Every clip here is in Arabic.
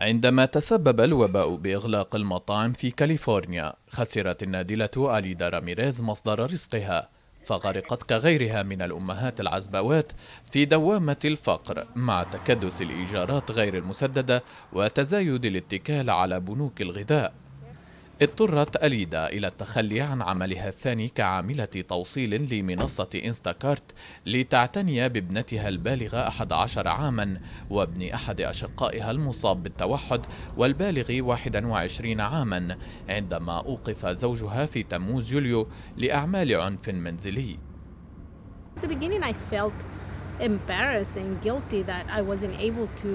عندما تسبب الوباء بإغلاق المطاعم في كاليفورنيا خسرت النادلة أليدا راميريز مصدر رزقها فغرقت كغيرها من الأمهات العزباوات في دوامة الفقر مع تكدس الإيجارات غير المسددة وتزايد الاتكال على بنوك الغذاء اضطرت أليدا إلى التخلي عن عملها الثاني كعاملة توصيل لمنصة إنستاكارت لتعتني بابنتها البالغة 11 عاما وابن أحد أشقائها المصاب بالتوحد والبالغ 21 عاما عندما أوقف زوجها في تموز يوليو لأعمال عنف منزلي. embarrassed and guilty that I wasn't able to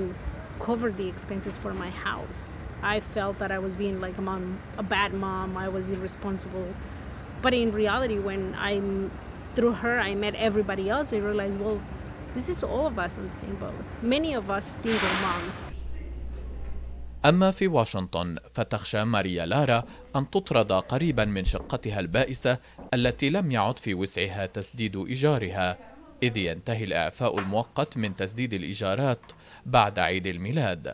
cover the expenses for my house. I felt that I was being like a mom, a bad mom. I was irresponsible. But in reality, when I through her, I met everybody else. I realized, well, this is all of us on the same boat. Many of us single moms. أما في واشنطن فتخشى ماريا لارا أن تطرد قريبا من شقتها البائسة التي لم يعد في وسعها تسديد إيجارها إذ ينتهي الإعفاء المؤقت من تسديد الإيجارات بعد عيد الميلاد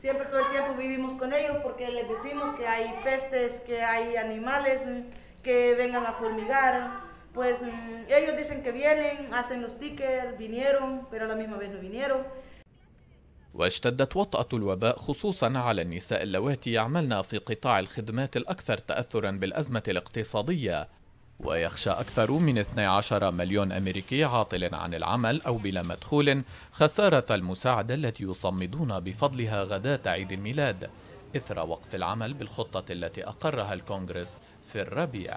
siempre todo el tiempo vivimos con ellos porque les decimos que hay pestes, que hay animales que vengan a formigar. Pues ellos dicen que vienen, hacen los tickets, vinieron, pero a la misma vez no vinieron. واشتدت وطأة الوباء خصوصا على النساء اللواتي يعملن في قطاع الخدمات الأكثر تأثرا بالأزمة الاقتصادية ويخشى أكثر من 12 مليون أمريكي عاطل عن العمل أو بلا مدخول خسارة المساعدة التي يصمدون بفضلها غداة عيد الميلاد إثر وقف العمل بالخطة التي أقرها الكونغرس في الربيع